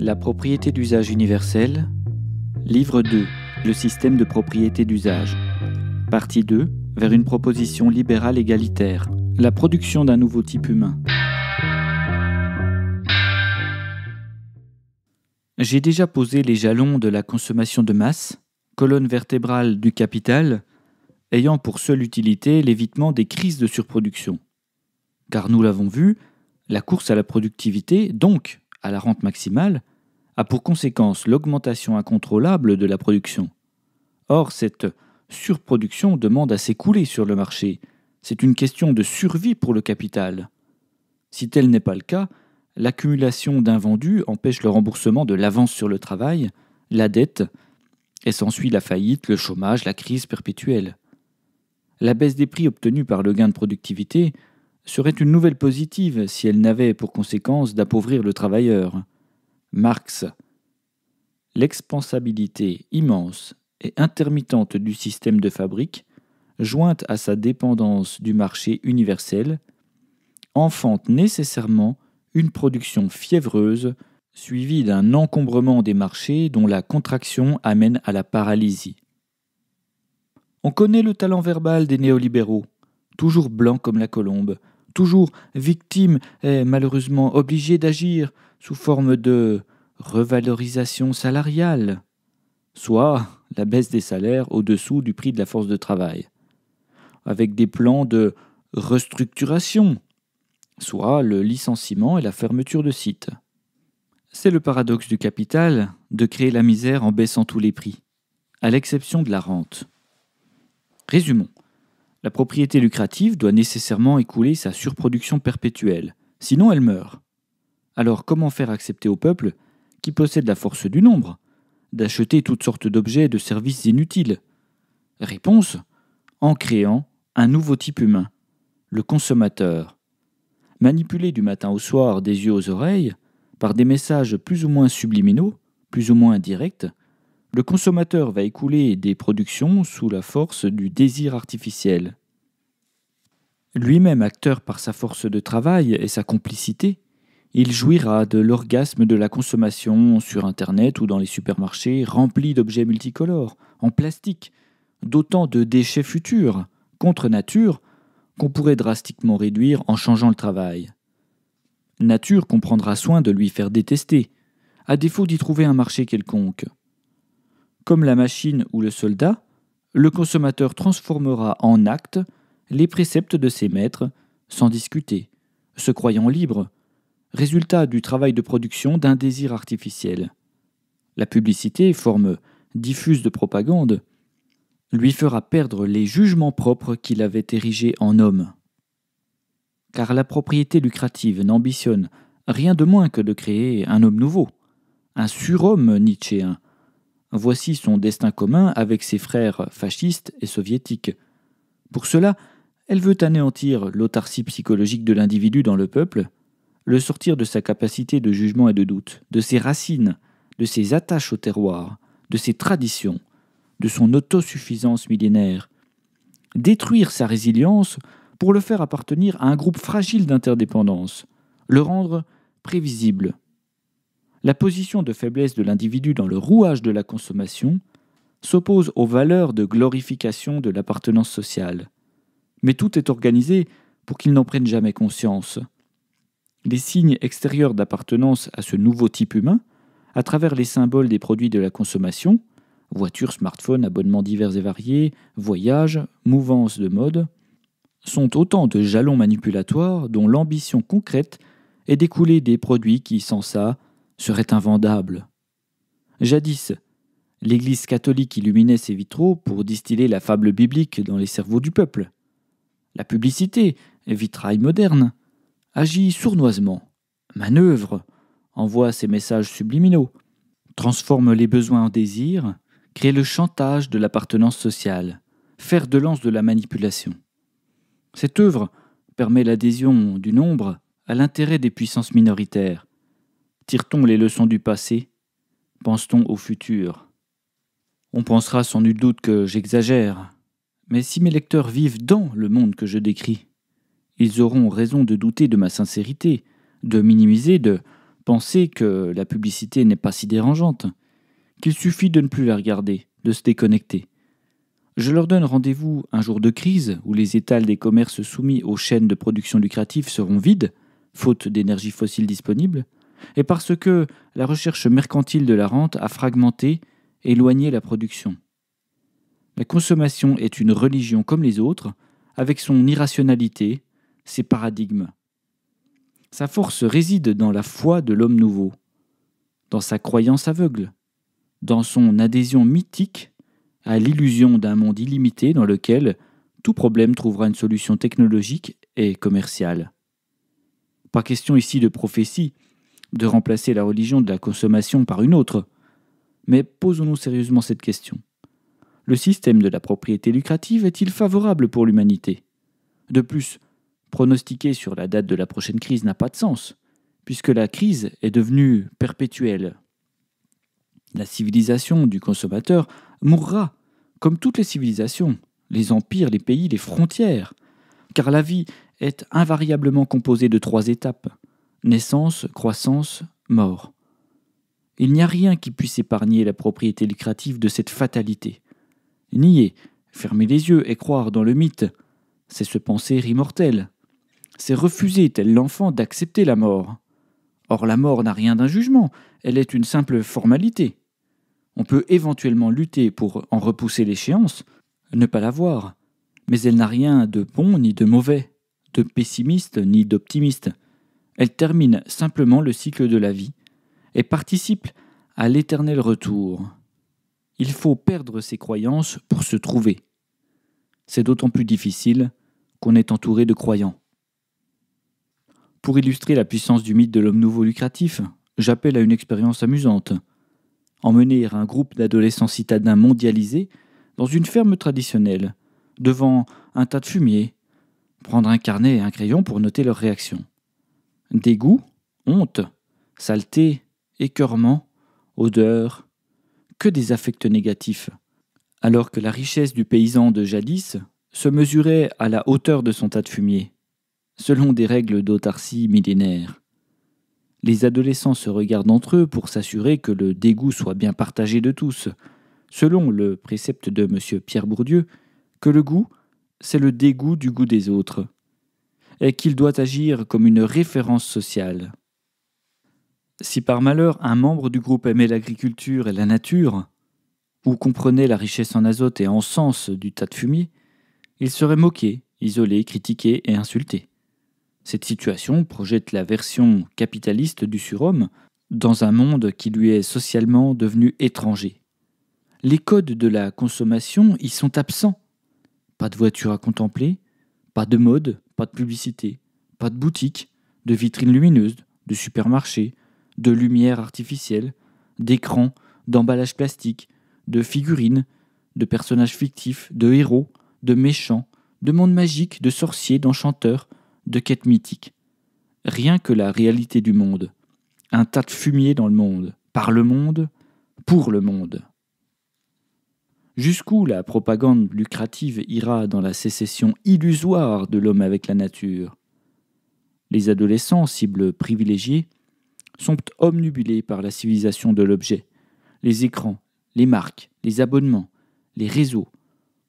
La propriété d'usage universel. Livre 2. Le système de propriété d'usage. Partie 2. Vers une proposition libérale égalitaire. La production d'un nouveau type humain. J'ai déjà posé les jalons de la consommation de masse, colonne vertébrale du capital, ayant pour seule utilité l'évitement des crises de surproduction. Car nous l'avons vu, la course à la productivité, donc à la rente maximale a pour conséquence l'augmentation incontrôlable de la production. Or, cette surproduction demande à s'écouler sur le marché. C'est une question de survie pour le capital. Si tel n'est pas le cas, l'accumulation d'invendus empêche le remboursement de l'avance sur le travail, la dette, et s'ensuit la faillite, le chômage, la crise perpétuelle. La baisse des prix obtenue par le gain de productivité serait une nouvelle positive si elle n'avait pour conséquence d'appauvrir le travailleur. Marx. L'expensabilité immense et intermittente du système de fabrique, jointe à sa dépendance du marché universel, enfante nécessairement une production fiévreuse suivie d'un encombrement des marchés dont la contraction amène à la paralysie. On connaît le talent verbal des néolibéraux, toujours blancs comme la colombe, toujours victime est malheureusement obligée d'agir sous forme de revalorisation salariale, soit la baisse des salaires au-dessous du prix de la force de travail, avec des plans de restructuration, soit le licenciement et la fermeture de sites. C'est le paradoxe du capital de créer la misère en baissant tous les prix, à l'exception de la rente. Résumons. La propriété lucrative doit nécessairement écouler sa surproduction perpétuelle, sinon elle meurt. Alors comment faire accepter au peuple, qui possède la force du nombre, d'acheter toutes sortes d'objets et de services inutiles Réponse En créant un nouveau type humain, le consommateur. Manipulé du matin au soir des yeux aux oreilles, par des messages plus ou moins subliminaux, plus ou moins directs, le consommateur va écouler des productions sous la force du désir artificiel. Lui-même acteur par sa force de travail et sa complicité, il jouira de l'orgasme de la consommation sur Internet ou dans les supermarchés remplis d'objets multicolores, en plastique, d'autant de déchets futurs, contre nature, qu'on pourrait drastiquement réduire en changeant le travail. Nature comprendra soin de lui faire détester, à défaut d'y trouver un marché quelconque. Comme la machine ou le soldat, le consommateur transformera en acte les préceptes de ses maîtres, sans discuter, se croyant libres, résultat du travail de production d'un désir artificiel. La publicité, forme diffuse de propagande, lui fera perdre les jugements propres qu'il avait érigés en homme. Car la propriété lucrative n'ambitionne rien de moins que de créer un homme nouveau, un surhomme nietzschéen. Voici son destin commun avec ses frères fascistes et soviétiques. Pour cela, elle veut anéantir l'autarcie psychologique de l'individu dans le peuple, le sortir de sa capacité de jugement et de doute, de ses racines, de ses attaches au terroir, de ses traditions, de son autosuffisance millénaire, détruire sa résilience pour le faire appartenir à un groupe fragile d'interdépendance, le rendre prévisible. La position de faiblesse de l'individu dans le rouage de la consommation s'oppose aux valeurs de glorification de l'appartenance sociale, mais tout est organisé pour qu'ils n'en prennent jamais conscience. Les signes extérieurs d'appartenance à ce nouveau type humain, à travers les symboles des produits de la consommation, voitures, smartphones, abonnements divers et variés, voyages, mouvances de mode, sont autant de jalons manipulatoires dont l'ambition concrète est d'écouler des produits qui, sans ça, seraient invendables. Jadis, l'Église catholique illuminait ses vitraux pour distiller la fable biblique dans les cerveaux du peuple. La publicité, vitrail moderne, agit sournoisement, manœuvre, envoie ses messages subliminaux, transforme les besoins en désirs, crée le chantage de l'appartenance sociale, faire de lance de la manipulation. Cette œuvre permet l'adhésion du nombre à l'intérêt des puissances minoritaires. Tire-t-on les leçons du passé Pense-t-on au futur On pensera sans nul doute que j'exagère, mais si mes lecteurs vivent dans le monde que je décris, ils auront raison de douter de ma sincérité, de minimiser, de penser que la publicité n'est pas si dérangeante, qu'il suffit de ne plus la regarder, de se déconnecter. Je leur donne rendez-vous un jour de crise où les étals des commerces soumis aux chaînes de production lucrative seront vides, faute d'énergie fossile disponible, et parce que la recherche mercantile de la rente a fragmenté, éloigné la production. La consommation est une religion comme les autres, avec son irrationalité, ses paradigmes. Sa force réside dans la foi de l'homme nouveau, dans sa croyance aveugle, dans son adhésion mythique à l'illusion d'un monde illimité dans lequel tout problème trouvera une solution technologique et commerciale. Pas question ici de prophétie, de remplacer la religion de la consommation par une autre, mais posons-nous sérieusement cette question. Le système de la propriété lucrative est-il favorable pour l'humanité De plus, pronostiquer sur la date de la prochaine crise n'a pas de sens, puisque la crise est devenue perpétuelle. La civilisation du consommateur mourra, comme toutes les civilisations, les empires, les pays, les frontières, car la vie est invariablement composée de trois étapes naissance, croissance, mort. Il n'y a rien qui puisse épargner la propriété lucrative de cette fatalité. Nier, fermer les yeux et croire dans le mythe, c'est se penser immortel. C'est refuser, tel l'enfant, d'accepter la mort. Or la mort n'a rien d'un jugement, elle est une simple formalité. On peut éventuellement lutter pour en repousser l'échéance, ne pas la voir, mais elle n'a rien de bon ni de mauvais, de pessimiste ni d'optimiste. Elle termine simplement le cycle de la vie et participe à l'éternel retour il faut perdre ses croyances pour se trouver. C'est d'autant plus difficile qu'on est entouré de croyants. Pour illustrer la puissance du mythe de l'homme nouveau lucratif, j'appelle à une expérience amusante. Emmener un groupe d'adolescents citadins mondialisés dans une ferme traditionnelle, devant un tas de fumier, prendre un carnet et un crayon pour noter leurs réactions. Dégoût, honte, saleté, écœurement, odeur, que des affects négatifs, alors que la richesse du paysan de jadis se mesurait à la hauteur de son tas de fumier, selon des règles d'autarcie millénaire. Les adolescents se regardent entre eux pour s'assurer que le dégoût soit bien partagé de tous, selon le précepte de M. Pierre Bourdieu, que le goût, c'est le dégoût du goût des autres, et qu'il doit agir comme une référence sociale. Si par malheur un membre du groupe aimait l'agriculture et la nature, ou comprenait la richesse en azote et en sens du tas de fumier, il serait moqué, isolé, critiqué et insulté. Cette situation projette la version capitaliste du surhomme dans un monde qui lui est socialement devenu étranger. Les codes de la consommation y sont absents. Pas de voiture à contempler, pas de mode, pas de publicité, pas de boutique, de vitrines lumineuses, de supermarché, de lumière artificielle, d'écrans, d'emballages plastiques, de figurines, de personnages fictifs, de héros, de méchants, de mondes magiques, de sorciers, d'enchanteurs, de quêtes mythiques. Rien que la réalité du monde. Un tas de fumier dans le monde, par le monde, pour le monde. Jusqu'où la propagande lucrative ira dans la sécession illusoire de l'homme avec la nature Les adolescents, cibles privilégiées, sont omnubulés par la civilisation de l'objet. Les écrans, les marques, les abonnements, les réseaux,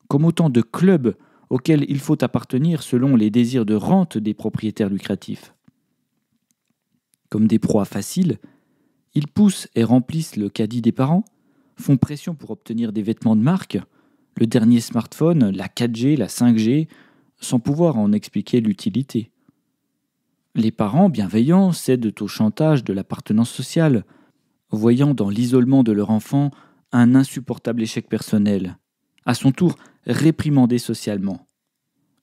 comme autant de clubs auxquels il faut appartenir selon les désirs de rente des propriétaires lucratifs. Comme des proies faciles, ils poussent et remplissent le caddie des parents, font pression pour obtenir des vêtements de marque, le dernier smartphone, la 4G, la 5G, sans pouvoir en expliquer l'utilité. Les parents bienveillants cèdent au chantage de l'appartenance sociale, voyant dans l'isolement de leur enfant un insupportable échec personnel, à son tour réprimandé socialement.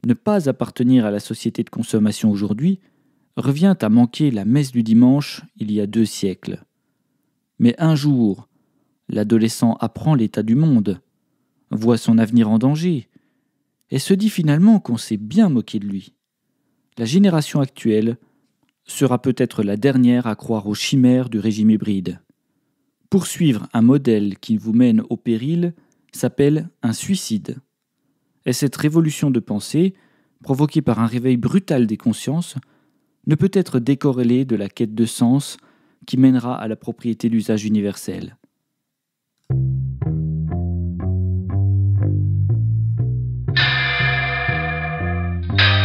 Ne pas appartenir à la société de consommation aujourd'hui revient à manquer la messe du dimanche il y a deux siècles. Mais un jour, l'adolescent apprend l'état du monde, voit son avenir en danger, et se dit finalement qu'on s'est bien moqué de lui la génération actuelle sera peut-être la dernière à croire aux chimères du régime hybride. Poursuivre un modèle qui vous mène au péril s'appelle un suicide. Et cette révolution de pensée, provoquée par un réveil brutal des consciences, ne peut être décorrélée de la quête de sens qui mènera à la propriété d'usage universel.